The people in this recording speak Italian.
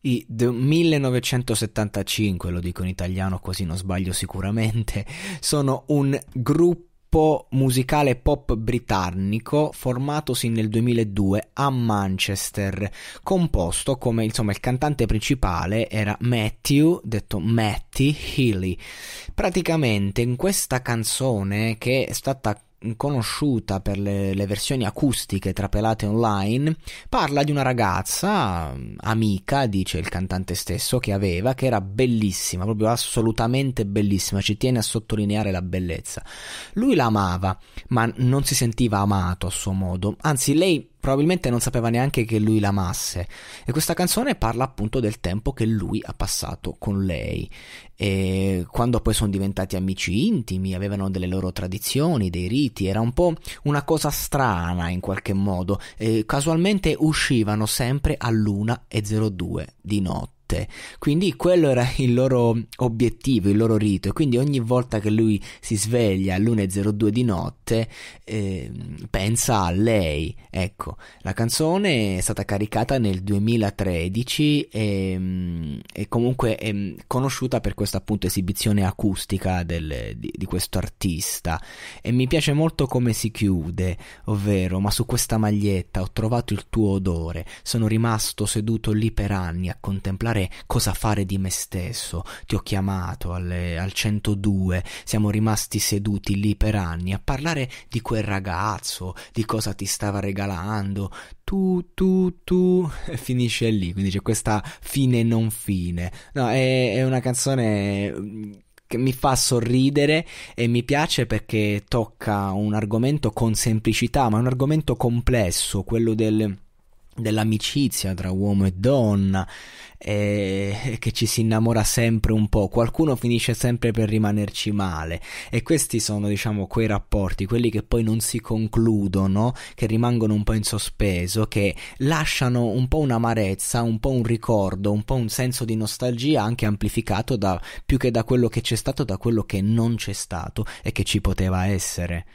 I 1975, lo dico in italiano così non sbaglio sicuramente, sono un gruppo musicale pop britannico formatosi nel 2002 a Manchester, composto come insomma il cantante principale era Matthew, detto Matty Healy. Praticamente in questa canzone che è stata conosciuta per le, le, versioni acustiche trapelate online, parla di una ragazza mm, amica, dice il cantante stesso, che aveva, che era bellissima, proprio assolutamente bellissima, ci tiene a sottolineare la bellezza. Lui la amava, ma non si sentiva amato a suo modo, anzi lei probabilmente non sapeva neanche che lui l'amasse. E questa canzone parla appunto del tempo che lui ha passato con lei. E quando poi sono diventati amici intimi, avevano delle loro tradizioni, dei riti, era un po' una cosa strana in qualche modo. E casualmente uscivano sempre all'una e di notte notte. Quindi quello era il loro obiettivo, il loro rito. E quindi ogni volta che lui si sveglia all'1.02 di notte, eh, pensa a lei. Ecco, la canzone è stata caricata nel 2013 e, ehm, e comunque è mm, conosciuta per questa appunto esibizione acustica del, di, di questo artista. E mi piace molto come si chiude, ovvero, ma su questa maglietta ho trovato il tuo odore, sono rimasto seduto lì per anni a contemplare fare, cosa fare di me stesso. Ti ho chiamato alle, al 102, siamo rimasti seduti lì per anni a parlare di quel ragazzo, di cosa ti stava regalando. Tu, tu, tu, e finisce lì. Quindi c'è questa fine non fine. No, è, è una canzone mm, che mi fa sorridere e mi piace perché tocca un argomento con semplicità, ma un argomento complesso, quello del dell'amicizia tra uomo e donna, eh, che ci si innamora sempre un po', qualcuno finisce sempre per rimanerci male e questi sono diciamo quei rapporti, quelli che poi non si concludono, che rimangono un po' in sospeso, che lasciano un po' un'amarezza, un po' un ricordo, un po' un senso di nostalgia anche amplificato da più che da quello che c'è stato, da quello che non c'è stato e che ci poteva essere.